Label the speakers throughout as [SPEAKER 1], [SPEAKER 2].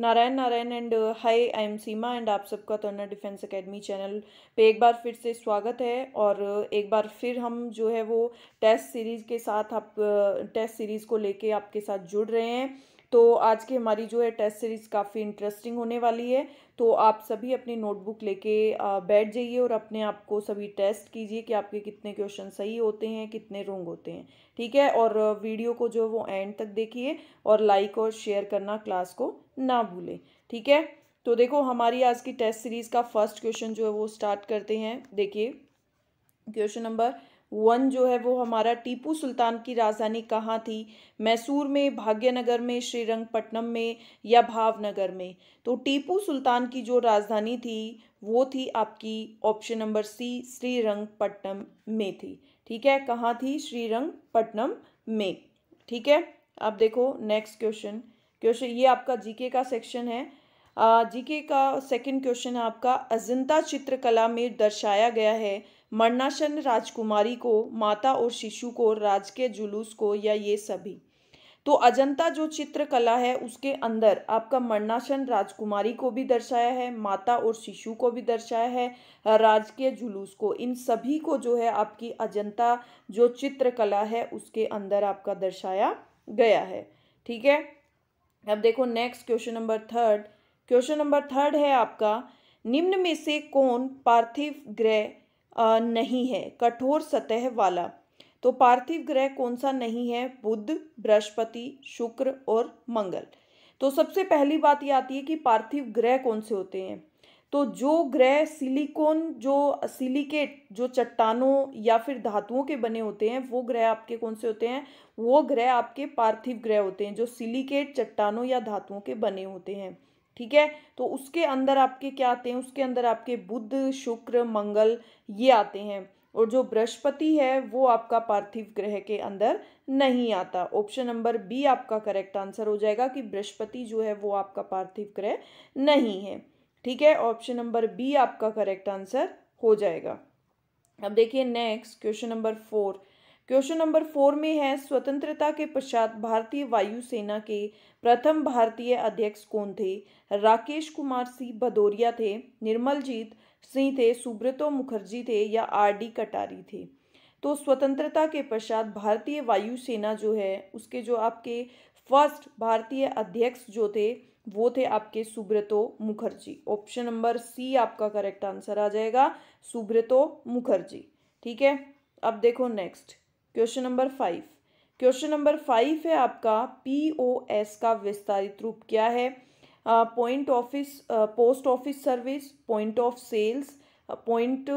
[SPEAKER 1] Narayan Narayan and hi I am Seema and आप सबका तोना defence academy channel पे एक बार फिर से स्वागत है और uh, एक बार फिर हम जो है वो टेस्ट सीरीज़ के साथ आप टेस्ट uh, सीरीज़ को लेके आपके साथ जुड़ रहे हैं तो आज की हमारी जो है टेस्ट सीरीज़ काफ़ी इंटरेस्टिंग होने वाली है तो आप सभी अपनी नोटबुक लेके बैठ जाइए और अपने आप को सभी टेस्ट कीजिए कि आपके कितने क्वेश्चन सही होते हैं कितने रोंग होते हैं ठीक है और वीडियो को जो वो एंड तक देखिए और लाइक और शेयर करना क्लास को ना भूलें ठीक है तो देखो हमारी आज की टेस्ट सीरीज़ का फर्स्ट क्वेश्चन जो है वो स्टार्ट करते हैं देखिए क्वेश्चन नंबर वन जो है वो हमारा टीपू सुल्तान की राजधानी कहाँ थी मैसूर में भाग्यनगर में श्रीरंगपट्टनम में या भावनगर में तो टीपू सुल्तान की जो राजधानी थी वो थी आपकी ऑप्शन नंबर सी श्रीरंगपट्टनम में थी ठीक है कहाँ थी श्रीरंगपट्टनम में ठीक है अब देखो नेक्स्ट क्वेश्चन क्वेश्चन ये आपका जीके का सेक्शन है जीके का सेकंड क्वेश्चन है आपका अजंता चित्रकला में दर्शाया गया है मरणासन राजकुमारी को माता और शिशु को राज के जुलूस को या ये सभी तो अजंता जो चित्रकला है उसके अंदर आपका मरणासन राजकुमारी को भी दर्शाया है माता और शिशु को भी दर्शाया है राज के जुलूस को इन सभी को जो है आपकी अजंता जो चित्रकला है उसके अंदर आपका दर्शाया गया है ठीक है अब देखो next question number third question number third है आपका निम्न में से कौन पार्थिव ग्रह नहीं है कठोर सतह वाला तो पार्थिव ग्रह कौन सा नहीं है बुध बृहस्पति शुक्र और मंगल तो सबसे पहली बात ये आती है कि पार्थिव ग्रह कौन से होते हैं तो जो ग्रह सिलिकॉन जो सिलिकेट जो चट्टानों या फिर धातुओं के बने होते हैं वो ग्रह आपके कौन से होते हैं वो ग्रह आपके पार्थिव ग्रह होते हैं जो सिलिकेट चट्टानों या धातुओं के बने होते हैं ठीक है तो उसके अंदर आपके क्या आते हैं उसके अंदर आपके बुध शुक्र मंगल ये आते हैं और जो बृहस्पति है वो आपका पार्थिव ग्रह के अंदर नहीं आता ऑप्शन नंबर बी आपका करेक्ट आंसर हो जाएगा कि बृहस्पति जो है वो आपका पार्थिव ग्रह नहीं है ठीक है ऑप्शन नंबर बी आपका करेक्ट आंसर हो जाएगा अब देखिए next question number four question number four में है स्वतंत्रता के पश्चात भारतीय वायुसेना के प्रथम भारतीय अध्यक्ष कौन थे राकेश कुमार सिंह भदौरिया थे निर्मलजीत सिंह थे सुब्रतो मुखर्जी थे या आर डी कटारी थे तो स्वतंत्रता के पश्चात भारतीय वायुसेना जो है उसके जो आपके फर्स्ट भारतीय अध्यक्ष जो थे वो थे आपके Subrata Mukherjee option number C आपका करेक्ट आंसर आ जाएगा सुब्रतो मुखर्जी ठीक है अब देखो next question number five question number five है आपका पी ओ एस का विस्तारित रूप क्या है point office post office service point of sales point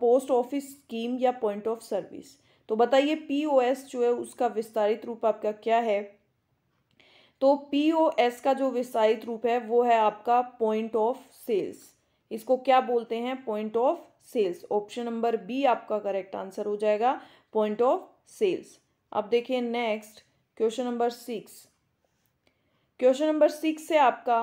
[SPEAKER 1] post office scheme या पॉइंट ऑफ सर्विस तो बताइए पी ओ एस जो है उसका विस्तारित रूप आपका क्या है तो पी ओ एस का जो विस्तारित रूप है वो है आपका पॉइंट ऑफ सेल्स इसको क्या बोलते हैं point of sales option number B आपका करेक्ट आंसर हो जाएगा पॉइंट ऑफ सेल्स अब देखिए next question number six question number six से आपका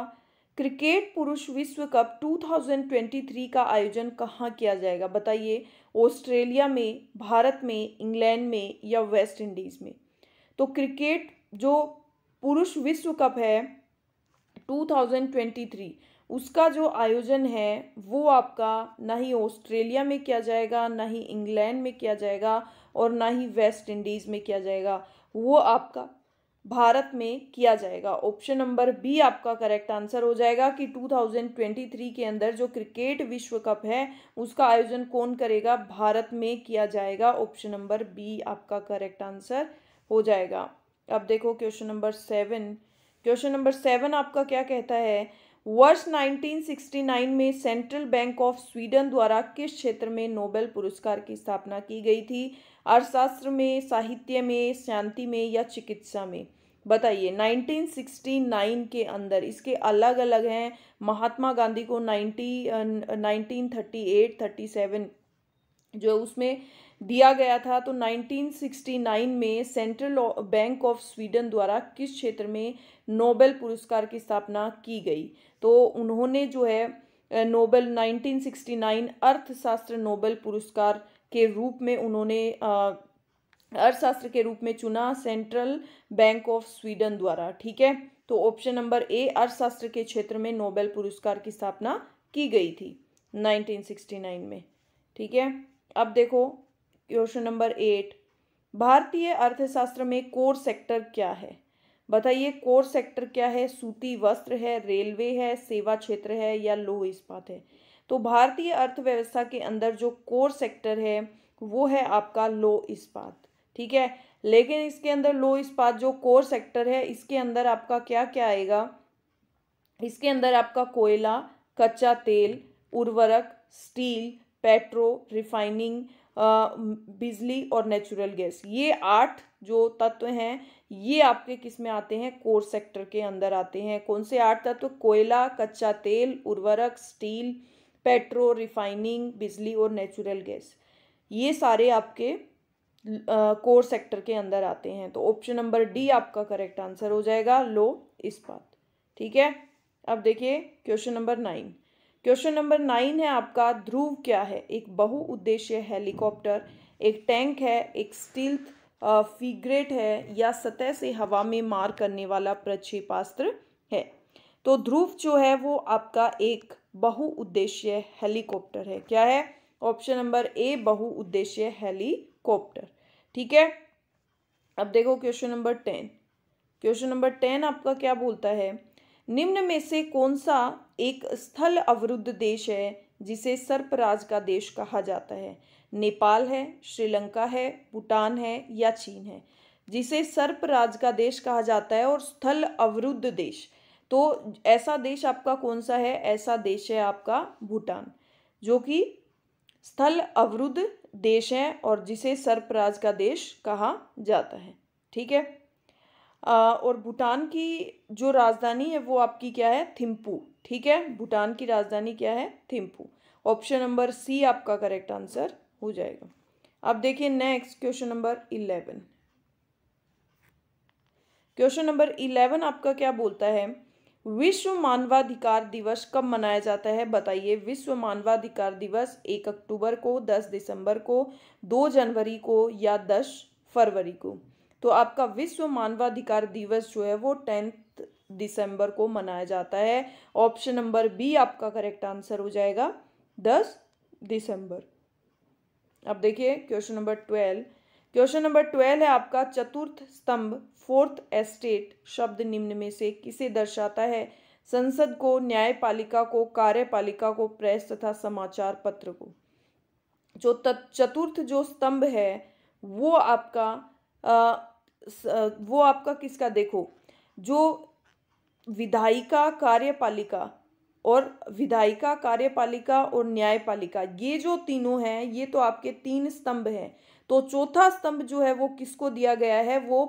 [SPEAKER 1] क्रिकेट पुरुष विश्व कप 2023 का आयोजन कहाँ किया जाएगा बताइए ऑस्ट्रेलिया में भारत में इंग्लैंड में या वेस्ट इंडीज़ में तो क्रिकेट जो पुरुष विश्व कप है 2023 उसका जो आयोजन है वो आपका ना ही ऑस्ट्रेलिया में किया जाएगा ना ही इंग्लैंड में किया जाएगा और ना ही वेस्ट इंडीज़ में किया जाएगा वो आपका भारत में किया जाएगा ऑप्शन नंबर बी आपका करेक्ट आंसर हो जाएगा कि 2023 के अंदर जो क्रिकेट विश्व कप है उसका आयोजन कौन करेगा भारत में किया जाएगा ऑप्शन नंबर बी आपका करेक्ट आंसर हो जाएगा अब देखो question number seven question number seven आपका क्या कहता है वर्ष 1969 में सेंट्रल बैंक ऑफ स्वीडन द्वारा किस क्षेत्र में नोबेल पुरस्कार की स्थापना की गई थी अर्थशास्त्र में साहित्य में शांति में या चिकित्सा में बताइए 1969 के अंदर इसके अलग अलग हैं महात्मा गांधी को 90 1938 37 जो उसमें दिया गया था तो 1969 में सेंट्रल बैंक ऑफ स्वीडन द्वारा किस क्षेत्र में नोबेल पुरस्कार की स्थापना की गई तो उन्होंने जो है नोबेल 1969 अर्थशास्त्र नोबेल पुरस्कार के रूप में उन्होंने अर्थशास्त्र के रूप में चुना सेंट्रल बैंक ऑफ स्वीडन द्वारा ठीक है तो ऑप्शन नंबर ए अर्थशास्त्र के क्षेत्र में नोबेल पुरस्कार की स्थापना की गई थी 1969 में ठीक है अब देखो क्वेश्चन नंबर एट भारतीय अर्थशास्त्र में कोर सेक्टर क्या है बताइए कोर सेक्टर क्या है सूती वस्त्र है रेलवे है सेवा क्षेत्र है या लोह इस्पात है तो भारतीय अर्थव्यवस्था के अंदर जो कोर सेक्टर है वो है आपका लो इस्पात ठीक है लेकिन इसके अंदर लो इस्पात जो कोर सेक्टर है इसके अंदर आपका क्या क्या आएगा इसके अंदर आपका कोयला कच्चा तेल उर्वरक स्टील पेट्रो रिफाइनिंग बिजली और नेचुरल गैस ये आठ जो तत्व हैं ये आपके किस में आते हैं कोर सेक्टर के अंदर आते हैं कौन से आठ तत्व कोयला कच्चा तेल उर्वरक स्टील पेट्रो रिफाइनिंग बिजली और नेचुरल गैस ये सारे आपके कोर uh, सेक्टर के अंदर आते हैं तो ऑप्शन नंबर डी आपका करेक्ट आंसर हो जाएगा लो इस्पात ठीक है अब देखिए question number nine question number nine है आपका ध्रुव क्या है एक बहुउद्देशीय हेलीकॉप्टर एक टैंक है एक स्टील फिग्रेट है या सतह से हवा में मार करने वाला प्रक्षेपास्त्र है तो ध्रुव जो है वो आपका एक बहुउद्देशीय हेलीकॉप्टर है क्या है ऑप्शन नंबर ए बहुउद्देशीय हेलीकॉप्टर ठीक है अब देखो question number ten question number ten आपका क्या बोलता है निम्न में से कौन सा एक स्थल अवरुद्ध देश है जिसे सर्पराज का देश कहा जाता है नेपाल है श्रीलंका है भूटान है या चीन है जिसे सर्पराज का देश कहा जाता है और स्थल अवरुद्ध देश तो ऐसा देश आपका कौन सा है ऐसा देश है आपका भूटान जो कि स्थल अवरुद्ध देश है और जिसे सर्पराज का देश कहा जाता है ठीक है और भूटान की जो राजधानी है वो आपकी क्या है थिम्पू ठीक है भूटान की राजधानी क्या है थिम्पू ऑप्शन नंबर सी आपका करेक्ट आंसर हो जाएगा अब देखिए next question number eleven question number eleven आपका क्या बोलता है विश्व मानवाधिकार दिवस कब मनाया जाता है बताइए विश्व मानवाधिकार दिवस एक अक्टूबर को दस दिसंबर को दो जनवरी को या दस फरवरी को तो आपका विश्व मानवाधिकार दिवस जो है वो टेंथ दिसंबर को मनाया जाता है ऑप्शन नंबर बी आपका करेक्ट आंसर हो जाएगा दस दिसंबर अब देखिए question number twelve question number twelve है आपका चतुर्थ स्तंभ फोर्थ एस्टेट शब्द निम्न में से किसे दर्शाता है संसद को न्यायपालिका को कार्यपालिका को प्रेस तथा समाचार पत्र को जो चतुर्थ जो स्तंभ है वो आपका वो आपका किसका देखो जो विधायिका कार्यपालिका और विधायिका कार्यपालिका और न्यायपालिका ये जो तीनों हैं ये तो आपके तीन स्तंभ हैं तो चौथा स्तंभ जो है वो किसको दिया गया है वो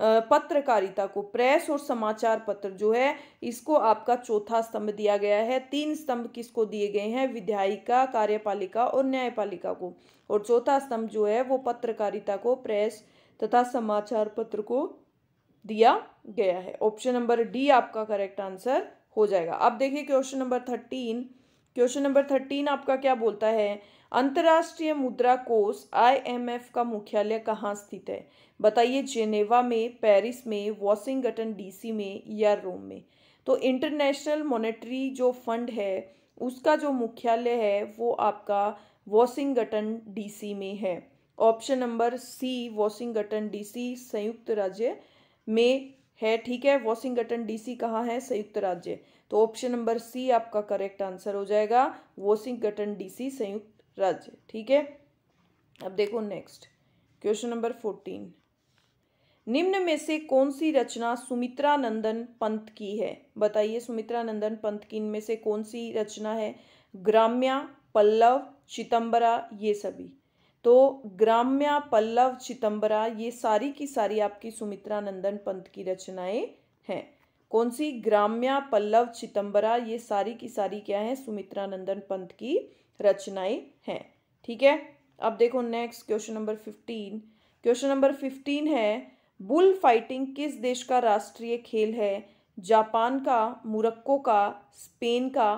[SPEAKER 1] पत्रकारिता को प्रेस और समाचार पत्र जो है इसको आपका चौथा स्तंभ दिया गया है तीन स्तंभ किसको दिए गए हैं विधायिका कार्यपालिका और न्यायपालिका को और चौथा स्तंभ जो है वो पत्रकारिता को प्रेस तथा समाचार पत्र को दिया गया है ऑप्शन नंबर डी आपका करेक्ट आंसर हो जाएगा अब देखिए question number thirteen question number thirteen आपका क्या बोलता है अंतर्राष्ट्रीय मुद्रा कोष आईएमएफ का मुख्यालय कहाँ स्थित है बताइए जेनेवा में पेरिस में वॉशिंगटन डीसी में या रोम में तो इंटरनेशनल मॉनेटरी जो फंड है उसका जो मुख्यालय है वो आपका वॉशिंगटन डीसी में है option number C Washington DC संयुक्त राज्य में है ठीक है वॉशिंगटन डीसी कहाँ है संयुक्त राज्य तो ऑप्शन नंबर सी आपका करेक्ट आंसर हो जाएगा वॉशिंगटन डीसी संयुक्त राज्य ठीक है अब देखो नेक्स्ट क्वेश्चन नंबर फोर्टीन निम्न में से कौन सी रचना सुमित्रा नंदन पंत की है बताइए सुमित्रा नंदन पंत की इनमें से कौन सी रचना है ग्राम्या पल्लव चितंबरा ये सभी तो ग्राम्या पल्लव चितंबरा ये सारी की सारी आपकी सुमित्रा नंदन पंत की रचनाएं हैं कौन सी ग्राम्या पल्लव चितंबरा ये सारी की सारी क्या है सुमित्रा नंदन पंत की रचनाएं हैं ठीक है अब देखो next question number fifteen question number fifteen है बुल फाइटिंग किस देश का राष्ट्रीय खेल है जापान का मुरक्को का स्पेन का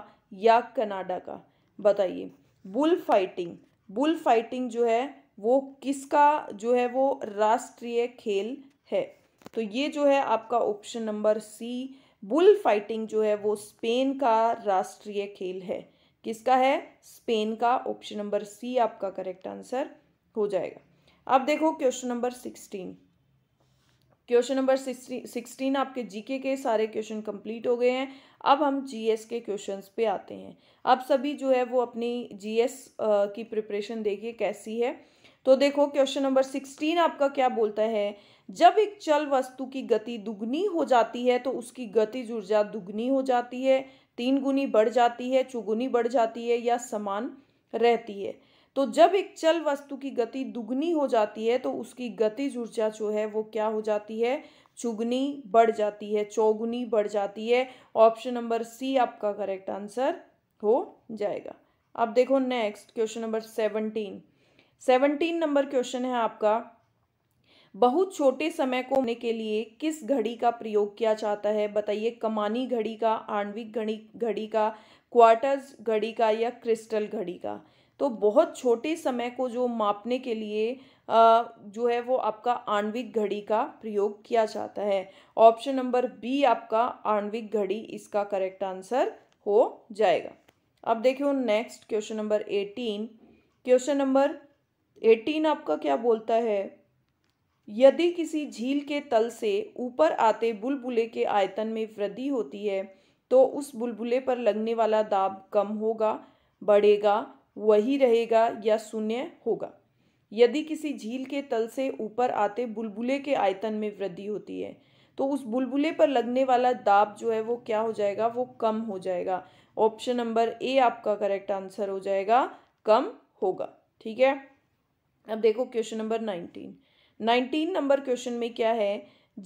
[SPEAKER 1] या कनाडा का बताइए बुल फाइटिंग बुल फाइटिंग जो है वो किसका जो है वो राष्ट्रीय खेल है तो ये जो है आपका option number C bullfighting जो है वो स्पेन का राष्ट्रीय खेल है किसका है स्पेन का ऑप्शन नंबर सी आपका करेक्ट आंसर हो जाएगा अब देखो question number sixteen question number sixteen आपके जीके के सारे क्वेश्चन कंप्लीट हो गए हैं अब हम जीएस के क्वेश्चंस पे आते हैं अब सभी जो है वो अपनी जीएस की प्रिपरेशन देखिए कैसी है तो देखो क्वेश्चन नंबर सिक्सटीन आपका क्या बोलता है जब एक चल वस्तु की गति दुगनी हो जाती है तो उसकी गति ऊर्जा दुगनी हो जाती है तीन गुनी बढ़ जाती है चौगुनी बढ़ जाती है या समान रहती है तो जब एक चल वस्तु की गति दुगनी हो जाती है तो उसकी गति ऊर्जा जो है वो क्या हो जाती है चुगनी बढ़ जाती है चौगुनी बढ़ जाती है ऑप्शन नंबर सी आपका करेक्ट आंसर हो जाएगा अब देखो next question number seventeen seventeen number question है आपका बहुत छोटे समय को होने के लिए किस घड़ी का प्रयोग किया जाता है बताइए कमानी घड़ी का आणविक घड़ी घड़ी का क्वार्टर्स घड़ी का या क्रिस्टल घड़ी का तो बहुत छोटे समय को जो मापने के लिए जो है वो आपका आणविक घड़ी का प्रयोग किया जाता है ऑप्शन नंबर बी आपका आणविक घड़ी इसका करेक्ट आंसर हो जाएगा अब देखियो next question number eighteen question number eighteen आपका क्या बोलता है यदि किसी झील के तल से ऊपर आते बुलबुले के आयतन में वृद्धि होती है तो उस बुलबुले पर लगने वाला दाब कम होगा बढ़ेगा वही रहेगा या शून्य होगा यदि किसी झील के तल से ऊपर आते बुलबुले के आयतन में वृद्धि होती है तो उस बुलबुले पर लगने वाला दाब जो है वो क्या हो जाएगा वो कम हो जाएगा ऑप्शन नंबर ए आपका करेक्ट आंसर हो जाएगा कम होगा ठीक है अब देखो question number nineteen nineteen number question में क्या है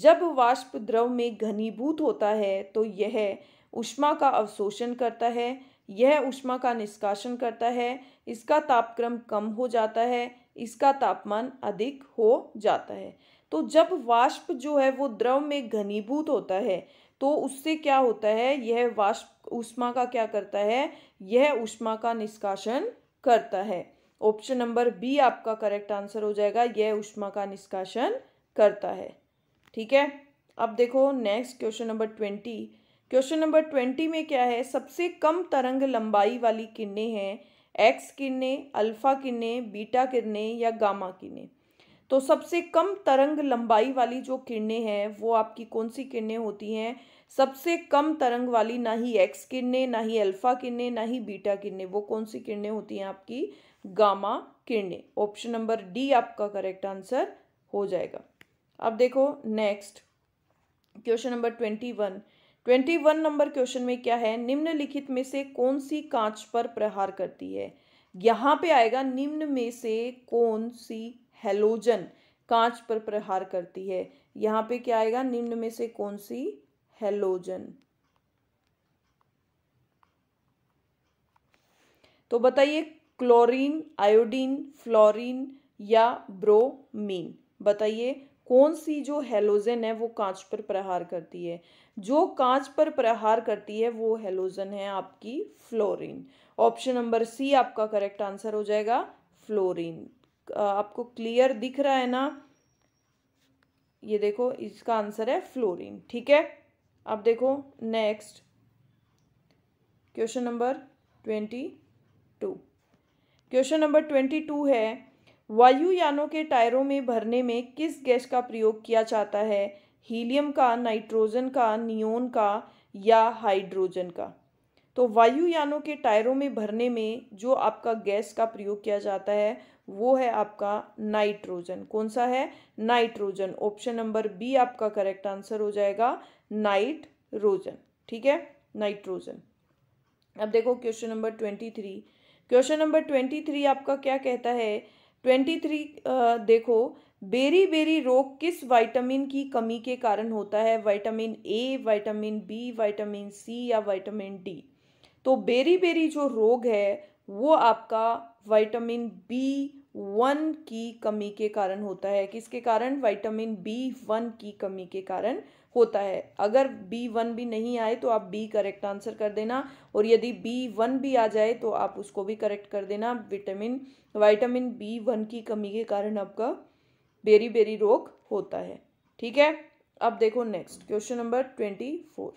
[SPEAKER 1] जब वाष्प द्रव में घनीभूत होता है तो यह उष्मा का अवशोषण करता है यह उष्मा का निष्कासन करता है इसका तापक्रम कम हो जाता है इसका तापमान अधिक हो जाता है तो जब वाष्प जो है वो द्रव में घनीभूत होता है तो उससे क्या होता है यह वाष्प उष्मा का क्या करता है यह उष्मा का निष्कासन करता है ऑप्शन नंबर बी आपका करेक्ट आंसर हो जाएगा यह उष्मा का निष्कासन करता है ठीक है अब देखो next question number twenty question number twenty में क्या है सबसे कम तरंग लंबाई वाली किरणें हैं एक्स किरने अल्फा किरने बीटा किरने या गामा किरने तो सबसे कम तरंग लंबाई वाली जो किरणें हैं वो आपकी कौन सी किरणें होती हैं सबसे कम तरंग वाली ना ही एक्स किरने ना ही अल्फा किरने ना ही बीटा किरने वो कौन सी किरणें होती हैं आपकी गामा किरणें ऑप्शन नंबर डी आपका करेक्ट आंसर हो जाएगा अब देखो next question number twenty one twenty one number question में क्या है निम्नलिखित में से कौन सी कांच पर प्रहार करती है यहाँ पे आएगा निम्न में से कौन सी हेलोजन कांच पर प्रहार करती है यहाँ पे क्या आएगा निम्न में से कौन सी हेलोजन तो बताइए क्लोरीन आयोडीन फ्लोरीन या ब्रोमीन बताइए कौन सी जो हेलोजन है वो कांच पर प्रहार करती है जो कांच पर प्रहार करती है वो हेलोजन है आपकी फ्लोरीन ऑप्शन नंबर सी आपका करेक्ट आंसर हो जाएगा फ्लोरीन आपको क्लियर दिख रहा है ना ये देखो इसका आंसर है फ्लोरीन ठीक है अब देखो next question number twenty two question number twenty two है वायुयानों के टायरों में भरने में किस गैस का प्रयोग किया जाता है हीलियम का नाइट्रोजन का नियोन का या हाइड्रोजन का तो वायुयानों के टायरों में भरने में जो आपका गैस का प्रयोग किया जाता है वो है आपका नाइट्रोजन कौन सा है नाइट्रोजन ऑप्शन नंबर बी आपका करेक्ट आंसर हो जाएगा नाइट्रोजन ठीक है नाइट्रोजन अब देखो question number twenty three question number twenty three आपका क्या कहता है ट्वेंटी थ्री देखो बेरी बेरी रोग किस विटामिन की कमी के कारण होता है vitamin A vitamin B vitamin C या विटामिन डी तो बेरी बेरी जो रोग है वो आपका विटामिन बी वन की कमी के कारण होता है किसके कारण विटामिन बी वन की कमी के कारण होता है अगर बी वन भी नहीं आए तो आप बी करेक्ट आंसर कर देना और यदि बी वन भी आ जाए तो आप उसको भी करेक्ट कर देना विटामिन विटामिन बी वन की कमी के कारण आपका बेरी बेरी रोग होता है ठीक है अब देखो next question number twenty four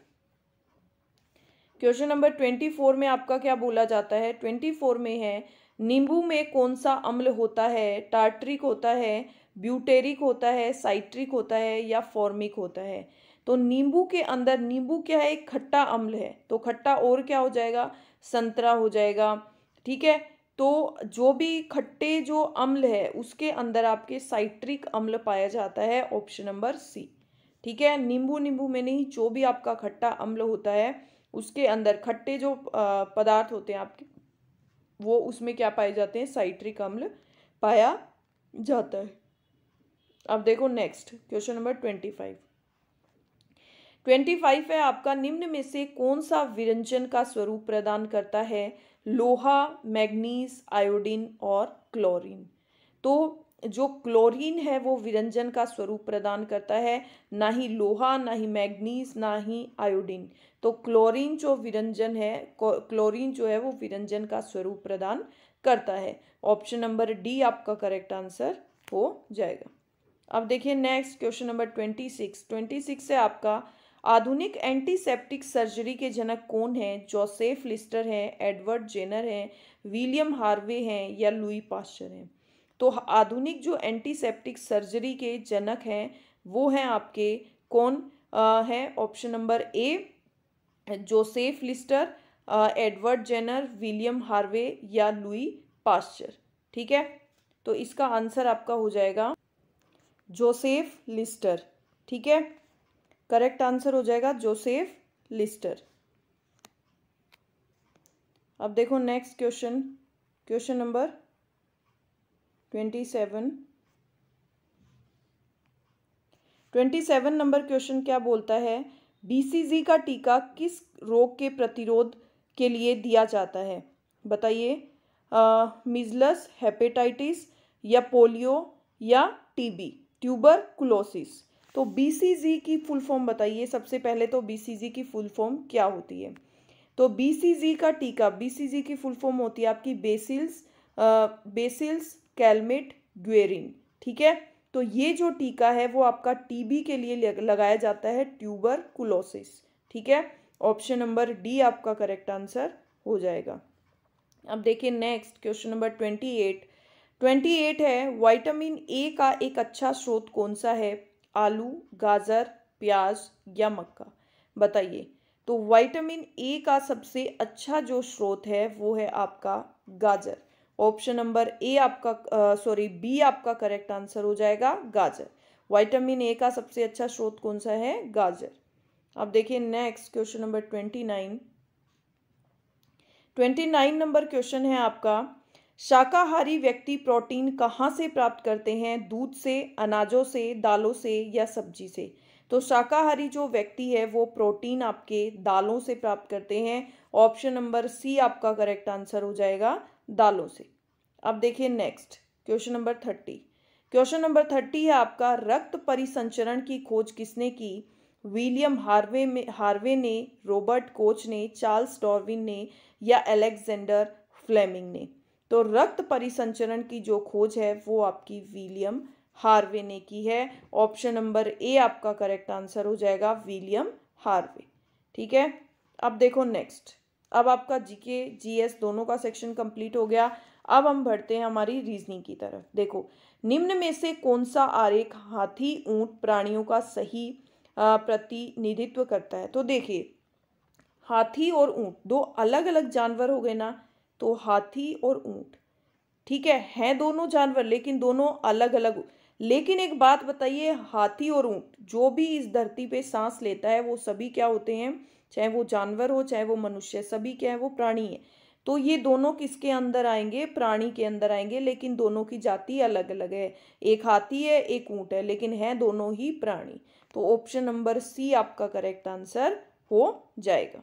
[SPEAKER 1] question number twenty four में आपका क्या बोला जाता है ट्वेंटी फोर में है नींबू में कौन सा अम्ल होता है टार्ट्रिक होता है ब्यूटेरिक होता है साइट्रिक होता है या फॉर्मिक होता है तो नींबू के अंदर नींबू क्या है एक खट्टा अम्ल है तो खट्टा और क्या हो जाएगा संतरा हो जाएगा ठीक है तो जो भी खट्टे जो अम्ल है उसके अंदर आपके साइट्रिक अम्ल पाया जाता है ऑप्शन नंबर सी ठीक है नींबू नींबू में नहीं जो भी आपका खट्टा अम्ल होता है उसके अंदर खट्टे जो पदार्थ होते हैं आपके वो उसमें क्या पाए जाते हैं साइट्रिक अम्ल पाया जाता है अब देखो next question number twenty five twenty five है आपका निम्न में से कौन सा विरंजन का स्वरूप प्रदान करता है लोहा मैग्नीस आयोडीन और क्लोरीन तो जो क्लोरीन है वो विरंजन का स्वरूप प्रदान करता है ना ही लोहा ना ही मैग्नीस ना ही आयोडीन तो क्लोरीन जो विरंजन है क्लोरीन जो है वो विरंजन का स्वरूप प्रदान करता है ऑप्शन नंबर डी आपका करेक्ट आंसर हो जाएगा अब देखिए next question number twenty six twenty six है आपका आधुनिक एंटीसेप्टिक सर्जरी के जनक कौन हैं जोसेफ लिस्टर हैं एडवर्ड जेनर हैं विलियम हार्वे हैं या लुई पास्चर हैं तो आधुनिक जो एंटीसेप्टिक सर्जरी के जनक हैं वो हैं आपके कौन हैं है option number A Joseph Lister Edward Jenner William Harvey या लुई पास्चर ठीक है तो इसका आंसर आपका हो जाएगा जोसेफ लिस्टर ठीक है करेक्ट आंसर हो जाएगा जोसेफ लिस्टर अब देखो next question question number twenty seven twenty seven number question क्या बोलता है बीसीजी का टीका किस रोग के प्रतिरोध के लिए दिया जाता है बताइए मिजलस हेपेटाइटिस या पोलियो या टीबी ट्यूबर कुलोसिस तो जी की फुल फॉर्म बताइए सबसे पहले तो जी की फुल फॉर्म क्या होती है तो जी का टीका जी की फुल फॉर्म होती है आपकी बेसिल्स बेसिल्स कैलमेट ग्वेरिन ठीक है तो ये जो टीका है वो आपका टीबी के लिए लगाया जाता है ट्यूबर कुलोसिस ठीक है ऑप्शन नंबर डी आपका करेक्ट आंसर हो जाएगा अब देखिए next question number twenty eight twenty eight है वाइटामिन ए का एक अच्छा स्रोत कौन सा है आलू गाजर प्याज या मक्का बताइए तो वाइटामिन ए का सबसे अच्छा जो स्रोत है वो है आपका गाजर ऑप्शन नंबर ए आपका सॉरी बी आपका करेक्ट आंसर हो जाएगा गाजर वाइटामिन ए का सबसे अच्छा स्रोत कौन सा है गाजर अब देखिए next question number twenty nine twenty nine number question है आपका शाकाहारी व्यक्ति प्रोटीन कहाँ से प्राप्त करते हैं दूध से अनाजों से दालों से या सब्जी से तो शाकाहारी जो व्यक्ति है वो प्रोटीन आपके दालों से प्राप्त करते हैं ऑप्शन नंबर सी आपका करेक्ट आंसर हो जाएगा दालों से अब देखिए next question number thirty question number thirty है आपका रक्त परिसंचरण की खोज किसने की विलियम हार्वे में हार्वे ने रॉबर्ट कोच ने चार्ल्स डॉर्विन ने या अलेक्जेंडर फ्लेमिंग ने तो रक्त परिसंचरण की जो खोज है वो आपकी विलियम हार्वे ने की है ऑप्शन नंबर ए आपका करेक्ट आंसर हो जाएगा विलियम हार्वे ठीक है अब देखो नेक्स्ट अब आपका जीके जीएस दोनों का सेक्शन कंप्लीट हो गया अब हम बढ़ते हैं हमारी रीजनिंग की तरफ देखो निम्न में से कौन सा आरेख हाथी ऊंट प्राणियों का सही प्रतिनिधित्व करता है तो देखिए हाथी और ऊंट दो अलग अलग जानवर हो गए ना तो हाथी और ऊंट ठीक है हैं दोनों जानवर लेकिन दोनों अलग अलग लेकिन एक बात बताइए हाथी और ऊंट जो भी इस धरती पे सांस लेता है वो सभी क्या होते हैं चाहे वो जानवर हो चाहे वो मनुष्य सभी क्या है वो प्राणी है तो ये दोनों किसके अंदर आएंगे प्राणी के अंदर आएंगे लेकिन दोनों की जाति अलग अलग है एक हाथी है एक ऊँट है लेकिन है दोनों ही प्राणी तो ऑप्शन नंबर सी आपका करेक्ट आंसर हो जाएगा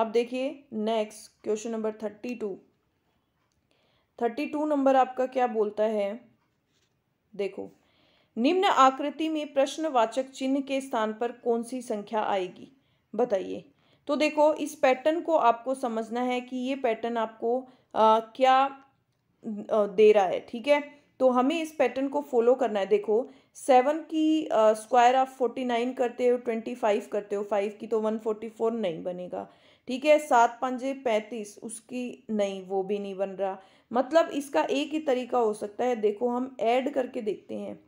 [SPEAKER 1] अब देखिए next question number thirty two thirty two number आपका क्या बोलता है देखो निम्न आकृति में प्रश्नवाचक चिन्ह के स्थान पर कौन सी संख्या आएगी बताइए तो देखो इस पैटर्न को आपको समझना है कि ये पैटर्न आपको आ, क्या दे रहा है ठीक है तो हमें इस पैटर्न को फॉलो करना है देखो सेवन की स्क्वायर आप फोर्टी नाइन करते हो ट्वेंटी फाइव करते हो फाइव की तो वन फोर्टी फोर नहीं बनेगा ठीक है सात पंजे पैंतीस उसकी नहीं वो भी नहीं बन रहा मतलब इसका एक ही तरीका हो सकता है देखो हम ऐड करके देखते हैं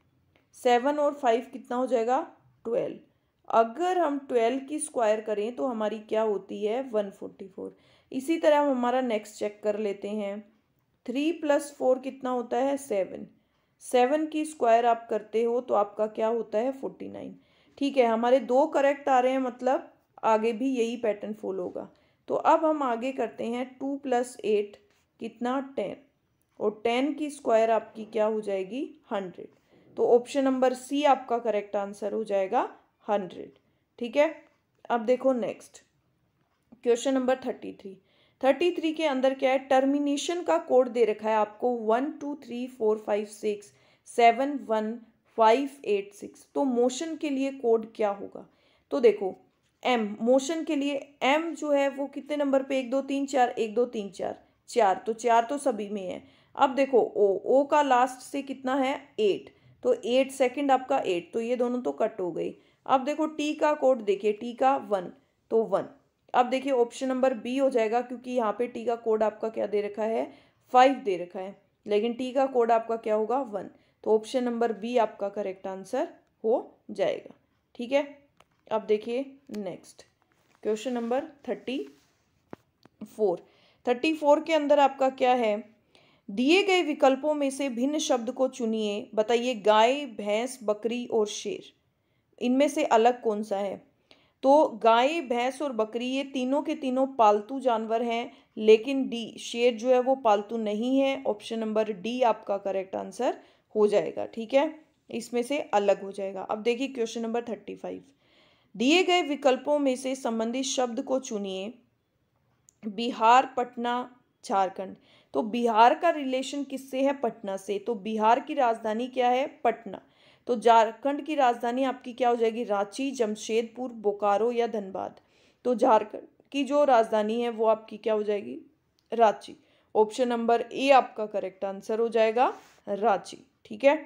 [SPEAKER 1] सेवन और फाइव कितना हो जाएगा ट्वेल्व अगर हम ट्वेल्व की स्क्वायर करें तो हमारी क्या होती है वन फोर्टी फोर इसी तरह हम हमारा नेक्स्ट चेक कर लेते हैं थ्री प्लस फोर कितना होता है सेवन सेवन की स्क्वायर आप करते हो तो आपका क्या होता है फोर्टी नाइन ठीक है हमारे दो करेक्ट आ रहे हैं मतलब आगे भी यही पैटर्न फॉलो होगा तो अब हम आगे करते हैं टू प्लस एट कितना टेन और टेन की स्क्वायर आपकी क्या हो जाएगी हंड्रेड तो ऑप्शन नंबर सी आपका करेक्ट आंसर हो जाएगा हंड्रेड ठीक है अब देखो next question number thirty three thirty three के अंदर क्या है टर्मिनेशन का कोड दे रखा है आपको one two three four five six seven one five eight six तो मोशन के लिए कोड क्या होगा तो देखो एम मोशन के लिए एम जो है वो कितने नंबर पे एक दो तीन चार एक दो तीन चार चार तो चार तो सभी में है अब देखो ओ ओ का लास्ट से कितना है एट तो एट सेकंड आपका एट तो ये दोनों तो कट हो गई अब देखो टी का कोड देखिए टी का वन तो वन अब देखिए ऑप्शन नंबर बी हो जाएगा क्योंकि यहाँ पे टी का कोड आपका क्या दे रखा है फाइव दे रखा है लेकिन टी का कोड आपका क्या होगा वन तो ऑप्शन नंबर बी आपका करेक्ट आंसर हो जाएगा ठीक है अब देखिए next question number thirty four thirty four के अंदर आपका क्या है दिए गए विकल्पों में से भिन्न शब्द को चुनिए बताइए गाय भैंस बकरी और शेर इनमें से अलग कौन सा है तो गाय भैंस और बकरी ये तीनों के तीनों पालतू जानवर हैं लेकिन डी शेर जो है वो पालतू नहीं है ऑप्शन नंबर डी आपका करेक्ट आंसर हो जाएगा ठीक है इसमें से अलग हो जाएगा अब देखिए क्वेश्चन नंबर थर्टी फाइव दिए गए विकल्पों में से संबंधित शब्द को चुनिए बिहार पटना झारखंड तो बिहार का रिलेशन किससे है पटना से तो बिहार की राजधानी क्या है पटना तो झारखंड की राजधानी आपकी क्या हो जाएगी रांची जमशेदपुर बोकारो या धनबाद तो झारखंड की जो राजधानी है वो आपकी क्या हो जाएगी रांची ऑप्शन नंबर ए आपका करेक्ट आंसर हो जाएगा रांची ठीक है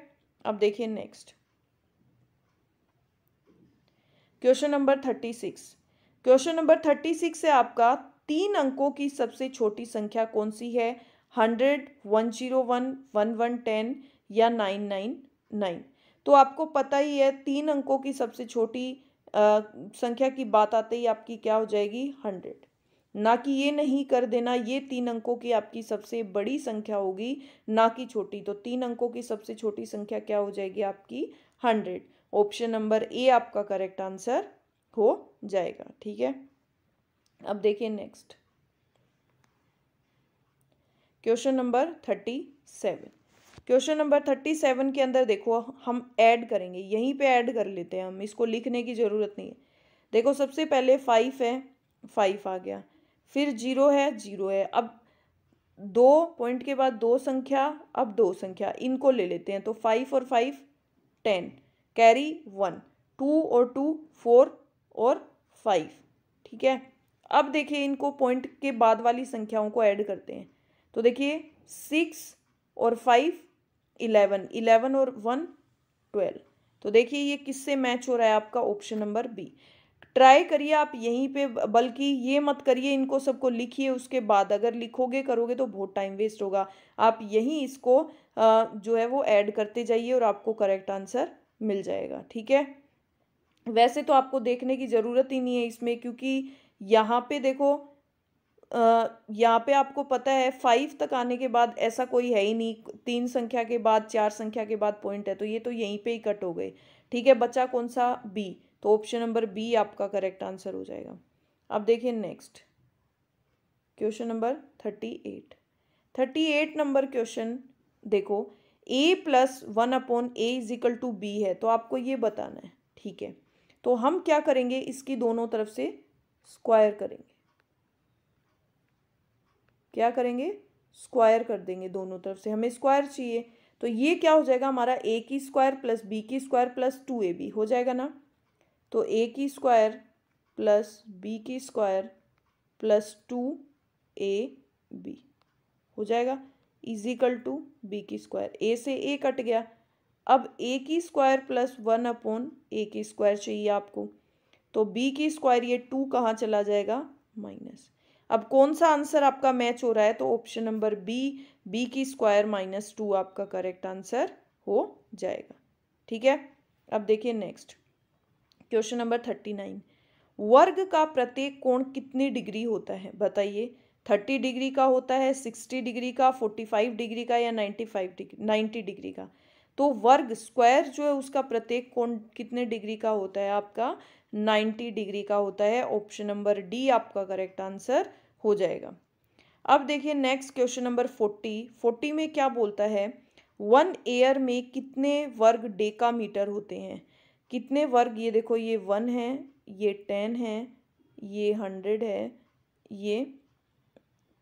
[SPEAKER 1] अब देखिए next question number thirty six question number thirty six से आपका तीन अंकों की सबसे छोटी संख्या कौन सी है hundred one zero one one one ten या नाइन नाइन नाइन तो आपको पता ही है तीन अंकों की सबसे छोटी आ, संख्या की बात आते ही आपकी क्या हो जाएगी हंड्रेड ना कि ये नहीं कर देना ये तीन अंकों की आपकी सबसे बड़ी संख्या होगी ना कि छोटी तो तीन अंकों की सबसे छोटी संख्या क्या हो जाएगी आपकी हंड्रेड ऑप्शन नंबर ए आपका करेक्ट आंसर हो जाएगा ठीक है अब देखिए next question number thirty seven question number thirty seven के अंदर देखो हम ऐड करेंगे यहीं पे ऐड कर लेते हैं हम इसको लिखने की ज़रूरत नहीं है देखो सबसे पहले फाइव है फाइव आ गया फिर जीरो है जीरो है अब दो पॉइंट के बाद दो संख्या अब दो संख्या इनको ले लेते हैं तो फाइव और five ten carry one two और टू फोर और फाइव ठीक है अब देखिए इनको पॉइंट के बाद वाली संख्याओं को ऐड करते हैं तो देखिए सिक्स और फाइव इलेवन इलेवन और वन ट्वेल्व तो देखिए ये किससे मैच हो रहा है आपका ऑप्शन नंबर बी ट्राई करिए आप यहीं पे बल्कि ये मत करिए इनको सबको लिखिए उसके बाद अगर लिखोगे करोगे तो बहुत टाइम वेस्ट होगा आप यहीं इसको जो है वो ऐड करते जाइए और आपको करेक्ट आंसर मिल जाएगा ठीक है वैसे तो आपको देखने की ज़रूरत ही नहीं है इसमें क्योंकि यहाँ पे देखो यहाँ पे आपको पता है फाइव तक आने के बाद ऐसा कोई है ही नहीं तीन संख्या के बाद चार संख्या के बाद पॉइंट है तो ये तो यहीं पे ही कट हो गए ठीक है बच्चा कौन सा बी तो ऑप्शन नंबर बी आपका करेक्ट आंसर हो जाएगा अब देखिए next question number thirty eight thirty eight number question देखो A plus one upon A is equal to B है तो आपको ये बताना है ठीक है तो हम क्या करेंगे इसकी दोनों तरफ से स्क्वायर करेंगे क्या करेंगे स्क्वायर कर देंगे दोनों तरफ से हमें स्क्वायर चाहिए तो ये क्या हो जाएगा हमारा ए की स्क्वायर प्लस बी की square plus two A B हो जाएगा ना तो ए की स्क्वायर प्लस बी की square plus two A B हो जाएगा इजिकल टू बी की स्क्वायर ए से ए कट गया अब ए की square plus one upon A की स्क्वायर चाहिए आपको तो बी की स्क्वायर ये टू कहाँ चला जाएगा माइनस अब कौन सा आंसर आपका मैच हो रहा है तो ऑप्शन नंबर बी बी की स्क्वायर माइनस टू आपका करेक्ट आंसर हो जाएगा ठीक है अब देखिए next question number thirty nine वर्ग का प्रत्येक कोण कितनी डिग्री होता है बताइए थर्टी डिग्री का होता है सिक्सटी डिग्री का फोर्टी फाइव डिग्री का या ninety five degree ninety degree का तो वर्ग स्क्वायर जो है उसका प्रत्येक कोण कितने डिग्री का होता है आपका नाइन्टी डिग्री का होता है ऑप्शन नंबर डी आपका करेक्ट आंसर हो जाएगा अब देखिए next question number forty forty में क्या बोलता है वन एयर में कितने वर्ग डेका मीटर होते हैं कितने वर्ग ये देखो ये वन है ये टेन है ये हंड्रेड है ये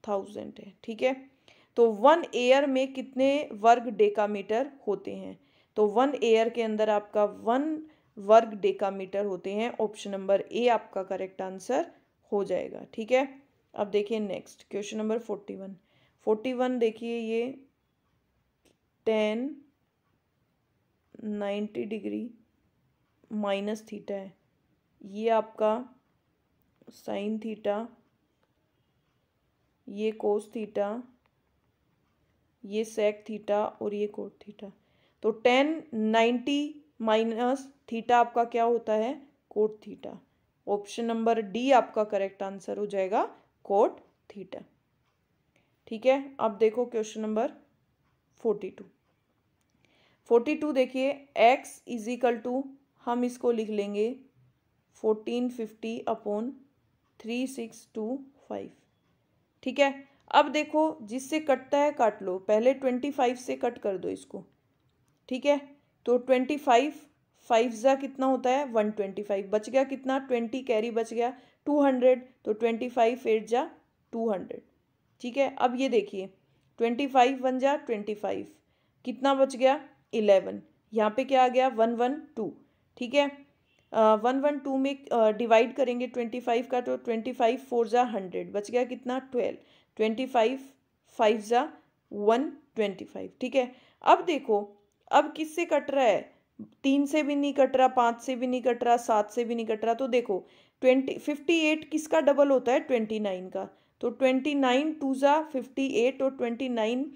[SPEAKER 1] थाउजेंड है ठीक है तो वन एयर में कितने वर्ग डेकामीटर होते हैं तो वन एयर के अंदर आपका वन वर्ग डेकामीटर होते हैं ऑप्शन नंबर ए आपका करेक्ट आंसर हो जाएगा ठीक है अब देखिए next question number forty one forty one देखिए ये tan ninety degree minus theta है ये आपका साइन थीटा ये कोस थीटा ये सेक थीटा और ये कोट थीटा तो टेन नाइन्टी माइनस थीटा आपका क्या होता है cot theta option number D आपका करेक्ट आंसर हो जाएगा कोट थीटा ठीक है अब देखो question number forty two forty two देखिए एक्स इजिकल टू हम इसको लिख लेंगे fourteen fifty upon three six two five ठीक है अब देखो जिससे कटता है काट लो पहले ट्वेंटी फाइव से कट कर दो इसको ठीक है तो ट्वेंटी फाइव फाइव ज़ा कितना होता है वन ट्वेंटी फाइव बच गया कितना ट्वेंटी कैरी बच गया टू हंड्रेड तो ट्वेंटी फाइव एट जा टू हंड्रेड ठीक है अब ये देखिए ट्वेंटी फाइव वन जा ट्वेंटी फाइव कितना बच गया इलेवन यहाँ पे क्या आ गया वन वन टू ठीक है वन वन टू में डिवाइड करेंगे ट्वेंटी फाइव का तो ट्वेंटी फाइव फोर ज़ा हंड्रेड बच गया कितना ट्वेल्व ट्वेंटी फाइव फाइव ज़ा वन ट्वेंटी फाइव ठीक है अब देखो अब किससे कट रहा है तीन से भी नहीं कट रहा पाँच से भी नहीं कट रहा सात से भी नहीं कट रहा तो देखो ट्वेंटी फिफ्टी एट किसका डबल होता है ट्वेंटी नाइन का तो ट्वेंटी नाइन टू ज़ा फिफ्टी एट और ट्वेंटी नाइन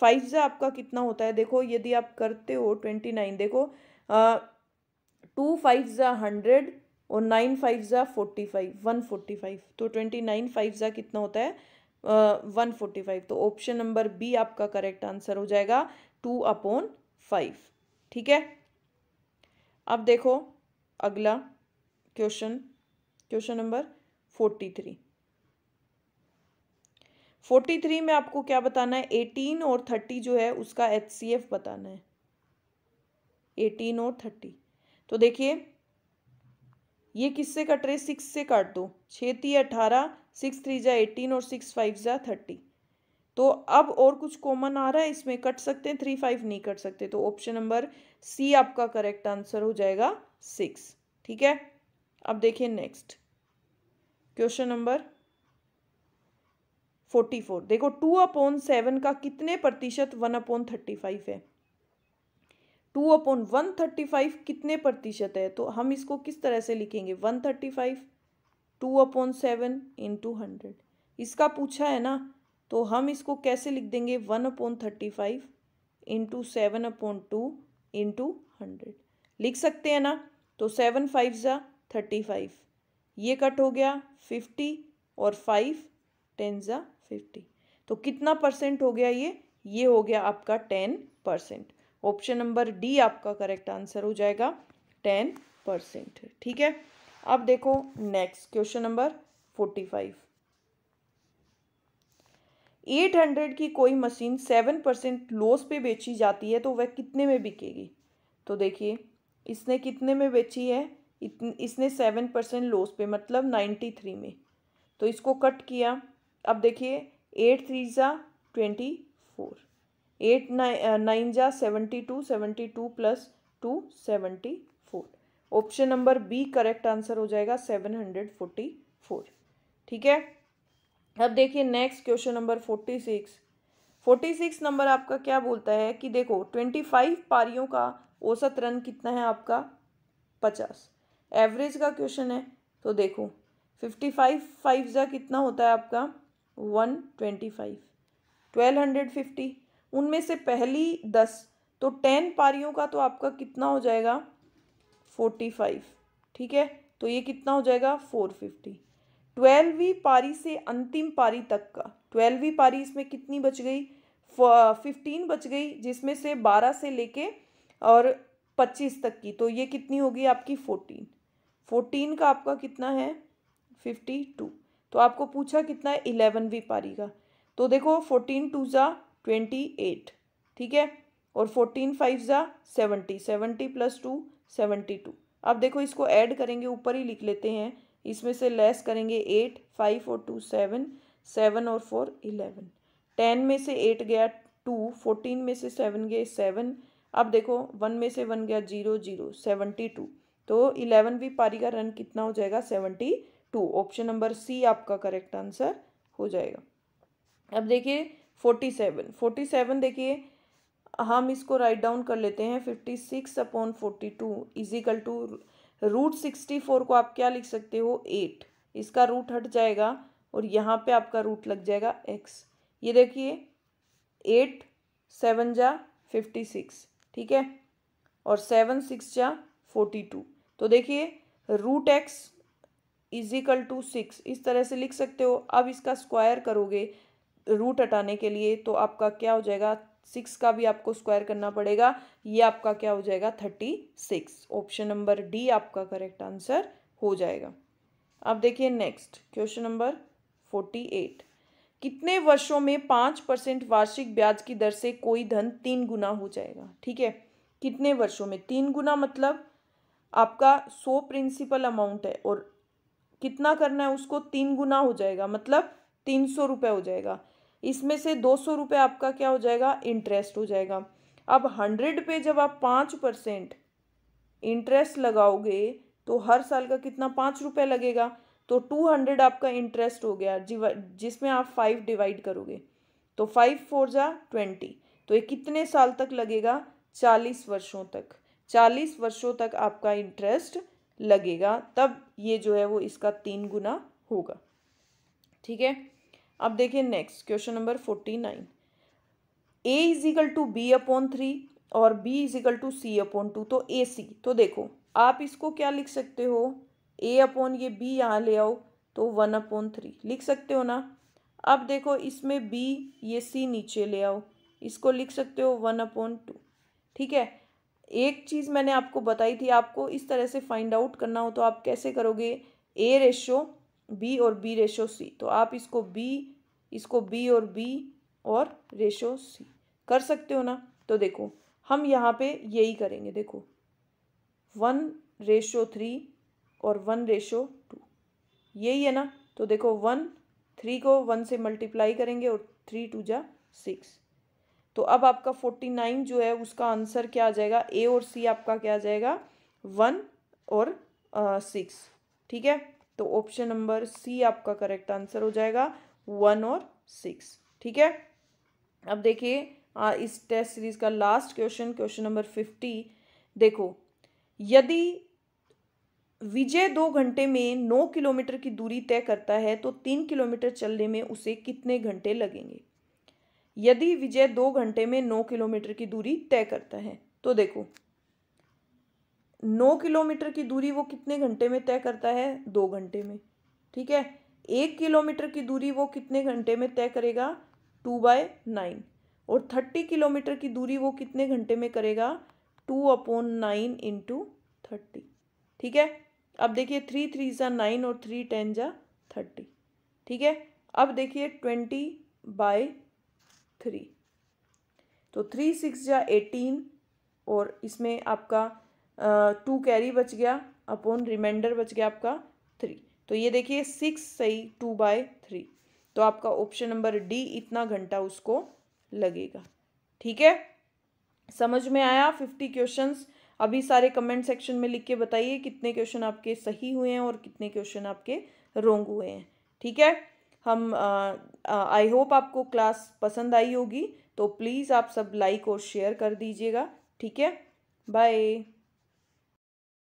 [SPEAKER 1] फाइव ज़ा आपका कितना होता है देखो यदि आप करते हो ट्वेंटी नाइन देखो टू फाइव ज़ा हंड्रेड और नाइन फाइव ज़ा forty five one forty five तो ट्वेंटी नाइन फाइव ज़ा कितना होता है वन फोर्टी फाइव तो ऑप्शन नंबर बी आपका करेक्ट आंसर हो जाएगा टू अपॉन फाइव ठीक है अब देखो अगला question question number forty three forty three में आपको क्या बताना है एटीन और थर्टी जो है उसका एच सी एफ बताना है एटीन और थर्टी तो देखिए ये किससे कट रहे सिक्स से काट दो छः ती अठारह सिक्स थ्री जा एटीन और सिक्स फाइव जा थर्टी तो अब और कुछ कॉमन आ रहा है इसमें कट सकते हैं थ्री फाइव नहीं कट सकते तो ऑप्शन नंबर सी आपका करेक्ट आंसर हो जाएगा सिक्स ठीक है अब देखिए next question number forty four देखो टू अपॉन सेवन का कितने प्रतिशत वन अपॉन थर्टी फाइव है two upon one thirty five कितने प्रतिशत है तो हम इसको किस तरह से लिखेंगे one thirty five two upon seven into hundred इसका पूछा है ना तो हम इसको कैसे लिख देंगे one upon thirty five into seven upon two into hundred लिख सकते हैं ना तो सेवन फाइव ज़ा थर्टी फाइव ये कट हो गया फिफ्टी और फाइव टेन ज़ा फिफ्टी तो कितना परसेंट हो गया ये ये हो गया आपका ten percent option number D आपका करेक्ट आंसर हो जाएगा टेन परसेंट ठीक है अब देखो next question number forty five eight hundred की कोई मशीन सेवन परसेंट लॉस पे बेची जाती है तो वह कितने में बिकेगी तो देखिए इसने कितने में बेची है इसने सेवन परसेंट लॉस पे मतलब नाइन्टी थ्री में तो इसको कट किया अब देखिए एट थ्री ज़ा twenty four eight nine nine जा seventy two seventy two plus two seventy four option number B correct answer हो जाएगा सेवन हंड्रेड फोर्टी फोर ठीक है अब देखिए next question number forty six forty six number आपका क्या बोलता है कि देखो ट्वेंटी फाइव पारियों का औसत रन कितना है आपका पचास एवरेज का क्वेश्चन है तो देखो फिफ्टी फाइव फाइव ज़ा कितना होता है आपका one twenty five twelve hundred fifty उनमें से पहली दस तो टेन पारियों का तो आपका कितना हो जाएगा फोर्टी फाइव ठीक है तो ये कितना हो जाएगा फोर फिफ्टी ट्वेल्वी पारी से अंतिम पारी तक का ट्वेल्वी पारी इसमें कितनी बच गई फिफ्टीन बच गई जिसमें से बारह से लेके और पच्चीस तक की तो ये कितनी होगी आपकी फोर्टीन फोर्टीन का आपका कितना है फिफ्टी टू तो आपको पूछा कितना है इलेवनवीं पारी का तो देखो फोर्टीन टू ज़ा ट्वेंटी एट ठीक है और फोर्टीन फाइव ज़ा seventy seventy plus two seventy two अब देखो इसको ऐड करेंगे ऊपर ही लिख लेते हैं इसमें से लेस करेंगे एट फाइव और टू सेवन सेवन और फोर इलेवन टेन में से एट गया टू फोर्टीन में से सेवन गए सेवन अब देखो वन में से वन गया जीरो जीरो सेवेंटी टू तो इलेवन भी पारी का रन कितना हो जाएगा seventy two option number C आपका करेक्ट आंसर हो जाएगा अब देखिए फोर्टी सेवन फोर्टी सेवन देखिए हम इसको राइट डाउन कर लेते हैं fifty six upon forty two equal to root sixty four को आप क्या लिख सकते हो एट इसका रूट हट जाएगा और यहाँ पे आपका रूट लग जाएगा एक्स ये देखिए एट सेवन जा फिफ्टी सिक्स ठीक है और सेवन सिक्स जा फोर्टी टू तो देखिए root x is equal to six इस तरह से लिख सकते हो अब इसका स्क्वायर करोगे रूट हटाने के लिए तो आपका क्या हो जाएगा सिक्स का भी आपको स्क्वायर करना पड़ेगा ये आपका क्या हो जाएगा thirty six option number D आपका करेक्ट आंसर हो जाएगा अब देखिए next question number forty eight कितने वर्षों में पाँच परसेंट वार्षिक ब्याज की दर से कोई धन तीन गुना हो जाएगा ठीक है कितने वर्षों में तीन गुना मतलब आपका सौ प्रिंसिपल अमाउंट है और कितना करना है उसको तीन गुना हो जाएगा मतलब तीन सौ रुपये हो जाएगा इसमें से दो सौ रुपये आपका क्या हो जाएगा इंटरेस्ट हो जाएगा अब हंड्रेड पे जब आप पाँच परसेंट इंटरेस्ट लगाओगे तो हर साल का कितना पाँच रुपये लगेगा तो टू हंड्रेड आपका इंटरेस्ट हो गया जिसमें आप फाइव डिवाइड करोगे तो फाइव फोर जा ट्वेंटी तो ये कितने साल तक लगेगा चालीस वर्षों तक चालीस वर्षों तक आपका इंटरेस्ट लगेगा तब ये जो है वो इसका तीन गुना होगा ठीक है अब देखिए next question number forty nine A equal to B upon three और B equal to C upon two तो ए सी तो देखो आप इसको क्या लिख सकते हो ए अपॉन ये बी यहाँ ले आओ तो वन अपॉन थ्री लिख सकते हो ना अब देखो इसमें बी ये सी नीचे ले आओ इसको लिख सकते हो वन अपॉन टू ठीक है एक चीज़ मैंने आपको बताई थी आपको इस तरह से फाइंड आउट करना हो तो आप कैसे करोगे ए रेशो बी और बी रेशो सी तो आप इसको बी इसको बी और बी और रेशो सी कर सकते हो ना तो देखो हम यहाँ पे यही करेंगे देखो वन रेशो थ्री और वन रेशो टू यही है ना तो देखो वन थ्री को वन से मल्टीप्लाई करेंगे और थ्री टू जा सिक्स तो अब आपका फोर्टी नाइन जो है उसका आंसर क्या आ जाएगा ए और सी आपका क्या आ जाएगा वन और सिक्स ठीक है तो ऑप्शन नंबर सी आपका करेक्ट आंसर हो जाएगा वन और सिक्स ठीक है अब देखिए इस टेस्ट सीरीज का last question question number fifty देखो यदि विजय दो घंटे में नौ किलोमीटर की दूरी तय करता है तो तीन किलोमीटर चलने में उसे कितने घंटे लगेंगे यदि विजय दो घंटे में नौ किलोमीटर की दूरी तय करता है तो देखो नौ किलोमीटर की दूरी वो कितने घंटे में तय करता है दो घंटे में ठीक है एक किलोमीटर की दूरी वो कितने घंटे में तय करेगा टू बाय नाइन और थर्टी किलोमीटर की दूरी वो कितने घंटे में करेगा two upon nine into thirty ठीक है अब देखिए थ्री थ्री ज़ा नाइन और थ्री टेन ज़ा थर्टी ठीक है अब देखिए ट्वेंटी बाय थ्री तो थ्री सिक्स ज़ा एटीन और इसमें आपका टू कैरी बच गया अपॉन रिमाइंडर बच गया आपका थ्री तो ये देखिए सिक्स सही टू बाय थ्री तो आपका ऑप्शन नंबर डी इतना घंटा उसको लगेगा ठीक है समझ में आया फिफ्टी क्वेश्चंस अभी सारे कमेंट सेक्शन में लिख के बताइए कितने क्वेश्चन आपके सही हुए हैं और कितने क्वेश्चन आपके रोंग हुए हैं ठीक है हम आई होप आपको क्लास पसंद आई होगी तो प्लीज़ आप सब लाइक और शेयर कर दीजिएगा ठीक है बाय